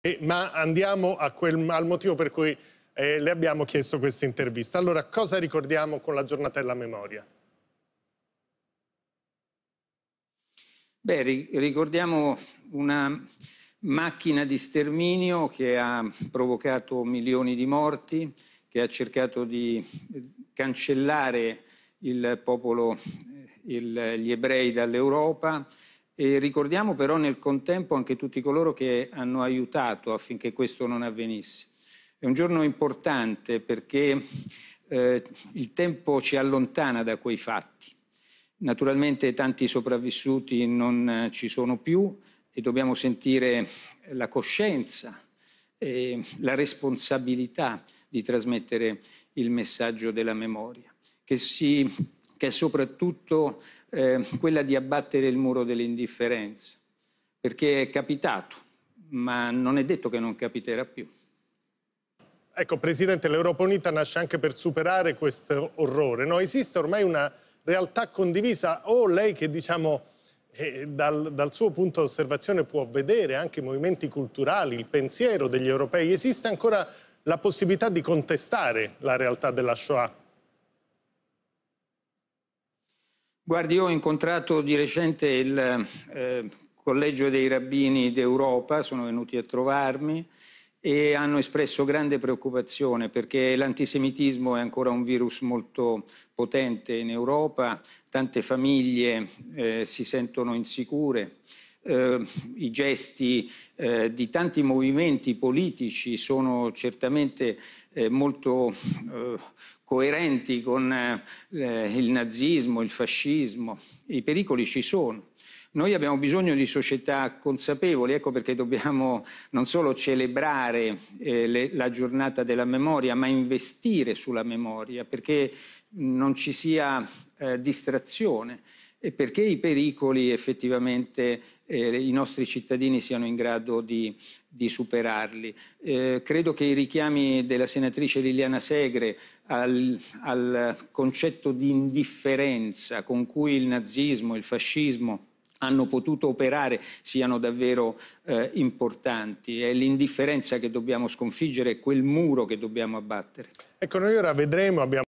E, ma andiamo quel, al motivo per cui eh, le abbiamo chiesto questa intervista. Allora, cosa ricordiamo con la giornata della memoria? Beh, ri ricordiamo una macchina di sterminio che ha provocato milioni di morti, che ha cercato di eh, cancellare il popolo, eh, il, gli ebrei dall'Europa, e ricordiamo però nel contempo anche tutti coloro che hanno aiutato affinché questo non avvenisse. È un giorno importante perché eh, il tempo ci allontana da quei fatti. Naturalmente tanti sopravvissuti non ci sono più e dobbiamo sentire la coscienza e la responsabilità di trasmettere il messaggio della memoria, che si che è soprattutto eh, quella di abbattere il muro dell'indifferenza, perché è capitato, ma non è detto che non capiterà più. Ecco, Presidente, l'Europa Unita nasce anche per superare questo orrore. No? Esiste ormai una realtà condivisa o lei che diciamo eh, dal, dal, suo punto di osservazione può vedere anche i movimenti culturali, il pensiero degli europei, esiste ancora la possibilità di contestare la realtà della Shoah? Guardi, ho incontrato di recente il eh, Collegio dei Rabbini d'Europa, sono venuti a trovarmi e hanno espresso grande preoccupazione perché l'antisemitismo è ancora un virus molto potente in Europa, tante famiglie eh, si sentono insicure eh, i gesti eh, di tanti movimenti politici sono certamente eh, molto eh, coerenti con eh, il nazismo, il fascismo, i pericoli ci sono. Noi abbiamo bisogno di società consapevoli, ecco perché dobbiamo non solo celebrare eh, le, la giornata della memoria, ma investire sulla memoria, perché non ci sia eh, distrazione e perché i pericoli effettivamente eh, i nostri cittadini siano in grado di, di superarli. Eh, credo che i richiami della senatrice Liliana Segre al, al concetto di indifferenza con cui il nazismo, il fascismo hanno potuto operare siano davvero eh, importanti. È l'indifferenza che dobbiamo sconfiggere, è quel muro che dobbiamo abbattere. Ecco, noi ora vedremo, abbiamo...